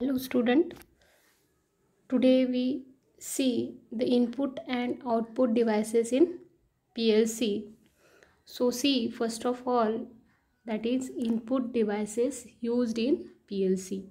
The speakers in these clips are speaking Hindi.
Hello student, today we see the input and output devices in PLC. So see first of all that is input devices used in PLC.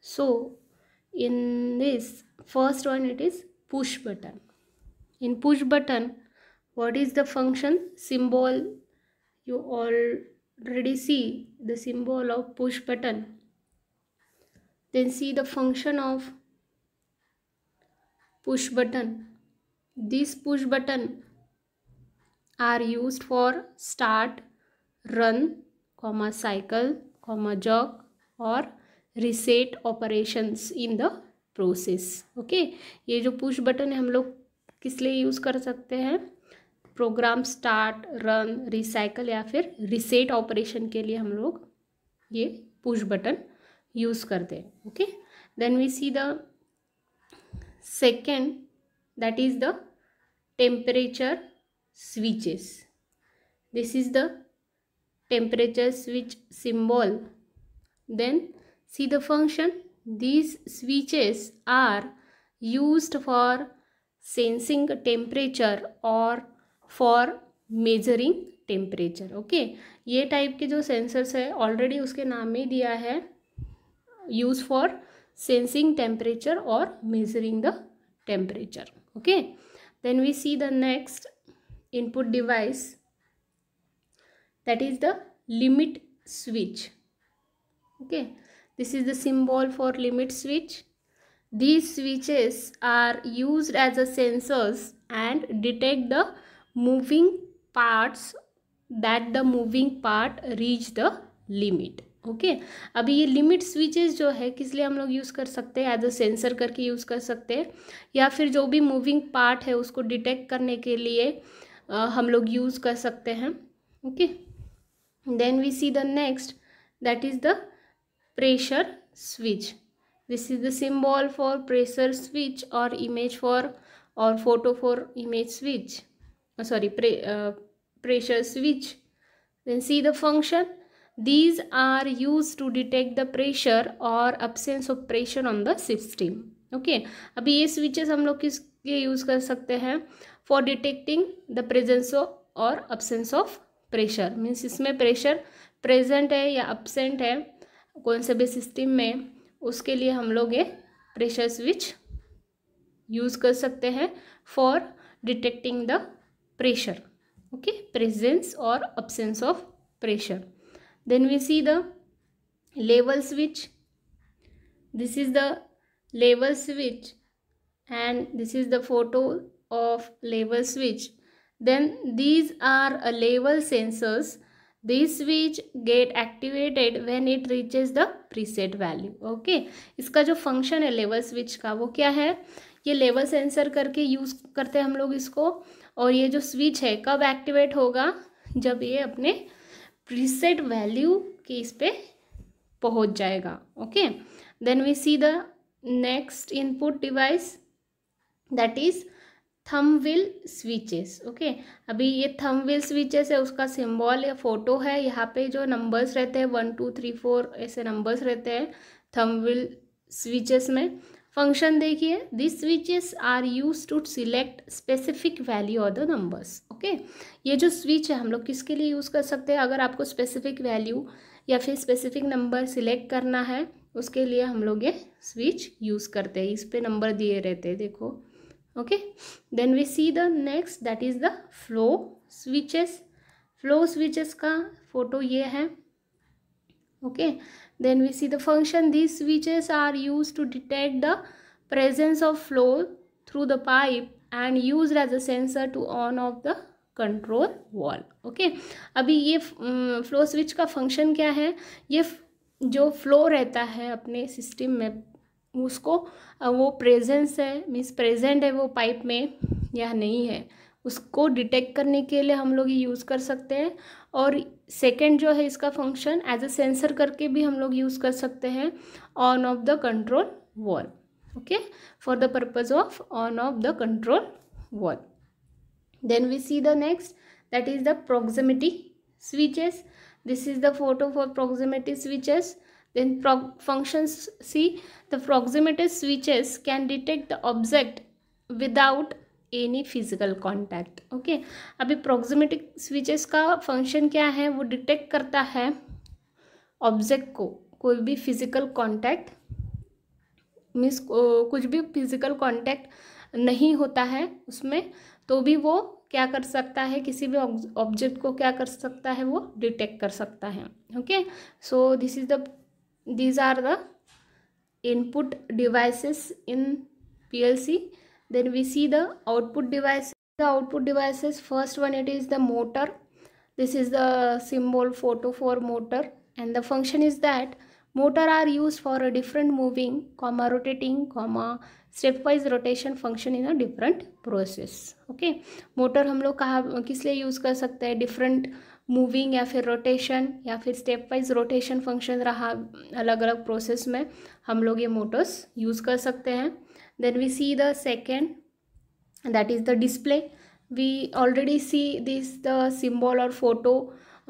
So in this first one it is push button. In push button what is the function symbol you already see the symbol of push button then see the function of push button this push button are used for start run comma cycle comma jog or reset operations in the process okay ye jo push button hai hum log kis liye use kar sakte hain program start run recycle ya fir reset operation ke liye hum log ये पुश बटन यूज करते हैं okay then we see the second that is the temperature switches this is the temperature switch symbol then see the function these switches are use for sensing temperature और फॉर मेजरिंग टेम्परेचर ओके ये टाइप के जो सेंसर्स है ऑलरेडी उसके नाम में दिया है used for sensing temperature or measuring the temperature okay then we see the next input device that is the limit switch okay this is the symbol for limit switch these switches are used as a sensors and detect the moving parts that the moving part reach the limit okay okay? अभी ये लिमिट स्विचेस जो है किस लिए हम लोग यूज़ कर सकते हैं एज अ सेंसर करके यूज़ कर सकते हैं या फिर जो भी मूविंग पार्ट है उसको डिटेक्ट करने के लिए आ, हम लोग यूज़ कर सकते हैं okay then we see the next that is the pressure switch this is the symbol for pressure switch और इमेज फॉर और photo for image switch sorry pressure switch then see the function These are used to detect the pressure or absence of pressure on the system. Okay, अभी ये switches हम लोग किस लिए यूज़ कर सकते हैं for detecting the presence of और अब्सेंस ऑफ प्रेशर मीन्स इसमें प्रेशर प्रेजेंट है या अब्सेंट है कौन से भी सिस्टम में उसके लिए हम लोग ये प्रेशर स्विच यूज़ कर सकते हैं for detecting the pressure okay presence और absence of pressure then we see the level switch this is the level switch and this is the photo of level switch then these are a level sensors this switch get activated when it reaches the preset value okay iska jo function hai level switch ka wo kya hai ye level sensor karke use karte हैं हम लोग इसको और ये जो switch hai kab activate hoga jab ye apne preset value के इस पर पहुँच जाएगा okay then we see the next input device that is thumb wheel switches okay अभी ये थम व्हील स्विचेस है उसका सिंबल या फोटो है यहाँ पे जो नंबर्स रहते हैं वन टू थ्री फोर ऐसे नंबर्स रहते हैं थम व्हील स्विचेस में फंक्शन देखिए this switches are use to select specific value और द नंबर्स ओके ये जो स्विच है हम लोग किसके लिए यूज़ कर सकते हैं अगर आपको स्पेसिफिक वैल्यू या फिर स्पेसिफिक नंबर सिलेक्ट करना है उसके लिए हम लोग ये स्विच यूज़ करते हैं इस पर नंबर दिए रहते हैं देखो okay then we see the next that is the flow switches flow switches का फोटो ये है okay then we see the function these switches are used to detect the presence of flow through the pipe and used as a sensor to on off the control valve okay अभी ये flow switch का function क्या है ये जो फ्लो रहता है अपने सिस्टम में उसको वो प्रेजेंस है मीन्स प्रेजेंट है वो पाइप में या नहीं है उसको डिटेक्ट करने के लिए हम लोग यूज़ कर सकते हैं और सेकेंड जो है इसका फंक्शन एज अ सेंसर करके भी हम लोग यूज़ कर सकते हैं on off the control valve okay for the purpose of on off the control valve then we see the next that is the proximity switches this is the photo for proximity switches then functions see the proximity switches can detect the object without any physical contact okay अभी प्रोक्सीमेटिक स्विचेस का फंक्शन क्या है वो डिटेक्ट करता है ऑब्जेक्ट को कोई भी फिजिकल कॉन्टैक्ट मीन्स कुछ भी फिजिकल कॉन्टैक्ट नहीं होता है उसमें तो भी वो क्या कर सकता है किसी भी ऑब्जेक्ट को क्या कर सकता है वो डिटेक्ट कर सकता है okay so this is the these are the input devices in PLC then we see the output device the output devices first one it is the motor this is the symbol photo for motor and the function is that motor are used for a different moving comma rotating comma stepwise rotation function in a different process okay motor हम लोग कहाँ किस लिए यूज़ कर सकते हैं डिफरेंट मूविंग या फिर रोटेशन या फिर स्टेप वाइज रोटेशन फंक्शन रहा अलग अलग प्रोसेस में हम लोग ये मोटर्स यूज़ कर सकते हैं then we see the second that is the display we already see this the symbol और photo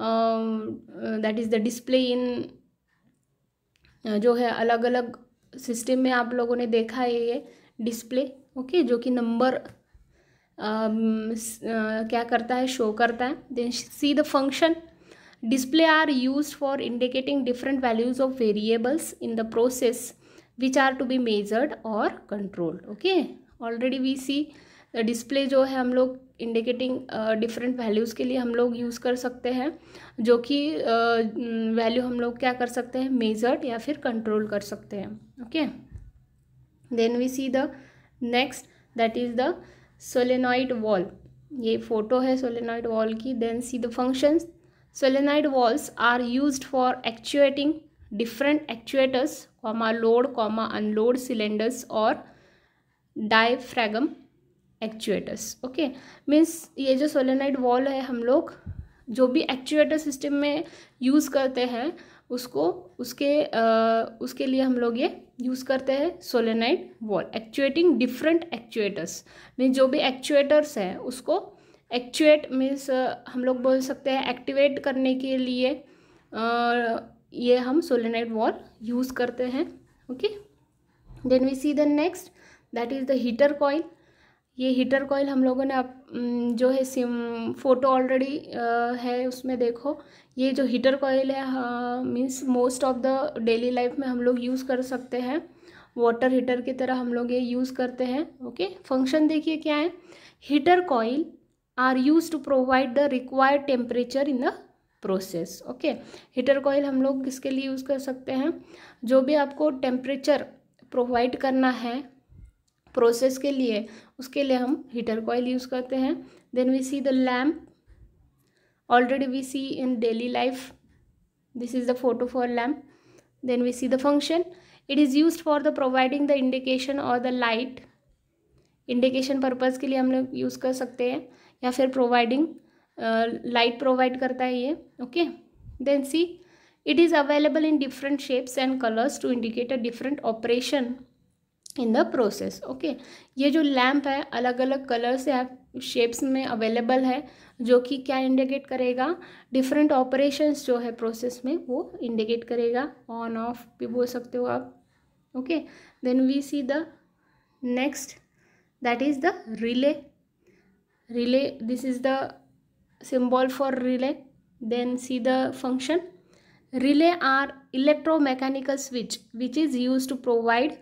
that is the display in जो है अलग अलग सिस्टम में आप लोगों ने देखा है ये डिस्प्ले ओके okay? जो कि नंबर क्या करता है शो करता है then see the function display are use for indicating different values of variables in the process which are to be measured और controlled okay already we see display जो है हम लोग इंडिकेटिंग डिफरेंट वैल्यूज़ के लिए हम लोग यूज़ कर सकते हैं जो कि वैल्यू uh, हम लोग क्या कर सकते हैं मेजर्ड या फिर कंट्रोल कर सकते हैं okay then we see the next that is the solenoid valve ये फोटो है सोलेनॉइड वॉल की then see the functions solenoid valves are used for actuating different actuators comma load comma unload cylinders और डायफ्रैगम एक्चुएटर्स ओके मीन्स ये जो सोलेनाइड वॉल है हम लोग जो भी एक्चुएटर सिस्टम में यूज़ करते हैं उसको उसके आ, उसके लिए हम लोग ये यूज़ करते हैं solenoid valve actuating different actuators mean जो भी एक्चुएटर्स हैं उसको एक्चुएट मीन्स हम लोग बोल सकते हैं एक्टिवेट करने के लिए आ, ये हम सोलेनाइड वॉल यूज़ करते हैं okay then we see the next that is the heater coil ये हीटर कॉयल हम लोगों ने आप जो है सिम फ़ोटो ऑलरेडी है उसमें देखो ये जो हीटर कॉयल है means most of the daily life में हम लोग यूज़ कर सकते हैं वाटर हीटर की तरह हम लोग ये यूज़ करते हैं ओके फंक्शन देखिए क्या है heater coil are use to provide the required temperature in the process okay heater coil हम लोग किसके लिए यूज़ कर सकते हैं जो भी आपको टेम्परेचर प्रोवाइड करना है प्रोसेस के लिए उसके लिए हम हीटर कोयल यूज़ करते हैं then we see the lamp already we see in daily life this is the photo for lamp then we see the function it is use for the providing the indication और द लाइट इंडिकेशन पर्पज़ के लिए हम लोग यूज़ कर सकते हैं या फिर प्रोवाइडिंग लाइट प्रोवाइड करता है ये okay then see it is available in different shapes and colours to indicate a different operation in the process okay ये जो लैम्प है अलग अलग कलर से आप शेप्स में अवेलेबल है जो कि क्या इंडिकेट करेगा डिफरेंट ऑपरेशंस जो है प्रोसेस में वो इंडिकेट करेगा ऑन ऑफ भी बोल सकते हो आप okay then we see the next that is the relay relay this is the for relay then see the function relay are electromechanical switch which is use to provide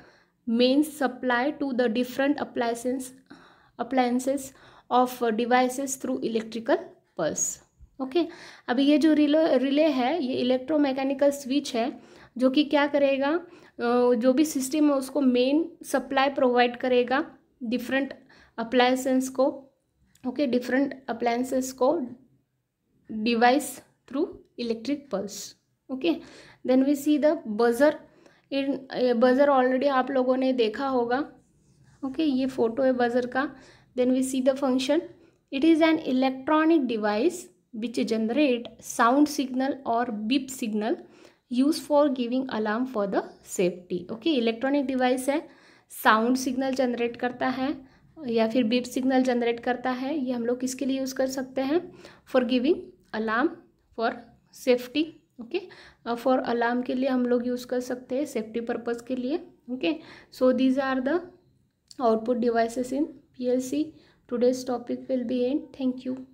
means supply to the different appliances appliances of uh, devices through electrical pulse okay okay. अभी ये जो रिले रिले है ये इलेक्ट्रोमैकेनिकल स्विच है जो कि क्या करेगा जो भी सिस्टम है उसको मेन सप्लाई प्रोवाइड करेगा डिफरेंट अप्लायसेंस को ओके डिफरेंट अप्लायसेंस को device through electric pulse okay then we see the buzzer इन बज़र ऑलरेडी आप लोगों ने देखा होगा ओके okay, ये फोटो है बज़र का then we see the function it is an electronic device which generate sound signal और beep signal use for giving alarm for the safety okay electronic device है साउंड सिग्नल जनरेट करता है या फिर बिप सिग्नल जनरेट करता है ये हम लोग किसके लिए यूज़ कर सकते हैं for giving alarm for safety okay for alarm के लिए हम लोग यूज़ कर सकते हैं सेफ्टी पर्पज़ के लिए okay so these are the output devices in PLC today's topic will be and thank you